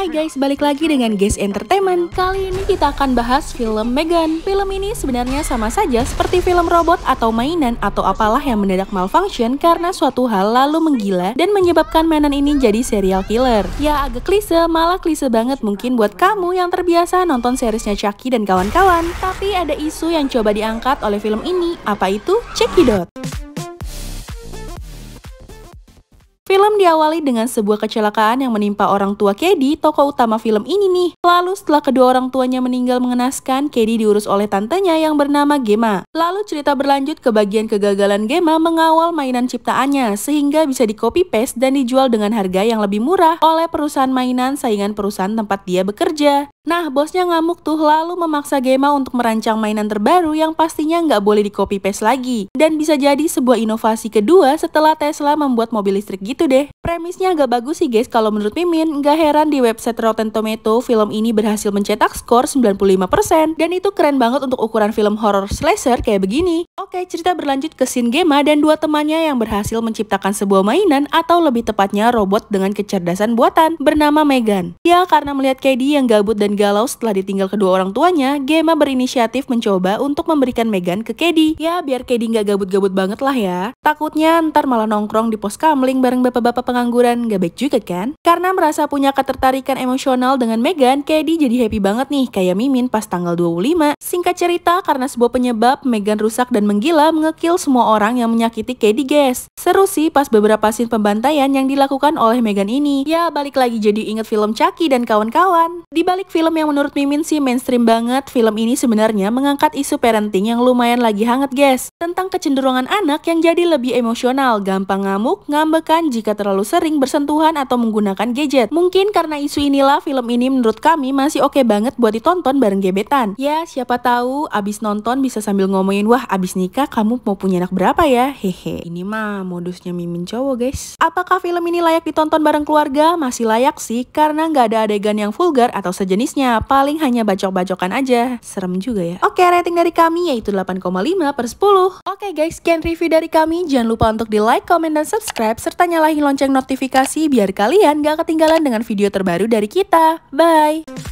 Hai guys, balik lagi dengan Guys Entertainment. Kali ini kita akan bahas film Megan. Film ini sebenarnya sama saja seperti film robot atau mainan atau apalah yang mendadak malfunction karena suatu hal lalu menggila dan menyebabkan mainan ini jadi serial killer. Ya agak klise, malah klise banget mungkin buat kamu yang terbiasa nonton seriesnya Chucky dan kawan-kawan. Tapi ada isu yang coba diangkat oleh film ini, apa itu? Cekidot. Film diawali dengan sebuah kecelakaan yang menimpa orang tua Kedi, tokoh utama film ini nih. Lalu setelah kedua orang tuanya meninggal mengenaskan, Kedi diurus oleh tantenya yang bernama Gema. Lalu cerita berlanjut ke bagian kegagalan Gema mengawal mainan ciptaannya, sehingga bisa di copy paste dan dijual dengan harga yang lebih murah oleh perusahaan mainan saingan perusahaan tempat dia bekerja. Nah, bosnya ngamuk tuh lalu memaksa Gema untuk merancang mainan terbaru yang pastinya nggak boleh di copy paste lagi. Dan bisa jadi sebuah inovasi kedua setelah Tesla membuat mobil listrik gitu deh. Premisnya agak bagus sih guys kalau menurut Mimin, nggak heran di website Rotten Tomato film ini berhasil mencetak skor 95% dan itu keren banget untuk ukuran film horror slasher kayak begini. Oke, cerita berlanjut ke scene Gema dan dua temannya yang berhasil menciptakan sebuah mainan atau lebih tepatnya robot dengan kecerdasan buatan bernama Megan. Ya, karena melihat Kady yang gabut dan galau setelah ditinggal kedua orang tuanya, Gemma berinisiatif mencoba untuk memberikan Megan ke Kedi. Ya, biar Kedi nggak gabut-gabut banget lah ya. Takutnya ntar malah nongkrong di pos kamling bareng bapak-bapak pengangguran, nggak baik juga kan? Karena merasa punya ketertarikan emosional dengan Megan, Kedi jadi happy banget nih kayak Mimin pas tanggal 25. Singkat cerita, karena sebuah penyebab, Megan rusak dan menggila mengekil semua orang yang menyakiti Kedi guys. Seru sih pas beberapa scene pembantaian yang dilakukan oleh Megan ini. Ya, balik lagi jadi inget film Chucky dan kawan-kawan. Di balik film film yang menurut Mimin sih mainstream banget. Film ini sebenarnya mengangkat isu parenting yang lumayan lagi hangat guys. Tentang kecenderungan anak yang jadi lebih emosional, gampang ngamuk, ngambekan jika terlalu sering bersentuhan atau menggunakan gadget. Mungkin karena isu inilah film ini menurut kami masih oke okay banget buat ditonton bareng gebetan. Ya siapa tahu abis nonton bisa sambil ngomongin, wah abis nikah kamu mau punya anak berapa ya? Hehe. Ini mah modusnya Mimin cowok guys. Apakah film ini layak ditonton bareng keluarga? Masih layak sih karena nggak ada adegan yang vulgar atau sejenis paling hanya bacok-bacokan aja. Serem juga ya. Oke, rating dari kami yaitu 8,5 per 10. Oke guys, sekian review dari kami. Jangan lupa untuk di like, comment, dan subscribe, serta nyalahin lonceng notifikasi biar kalian gak ketinggalan dengan video terbaru dari kita. Bye!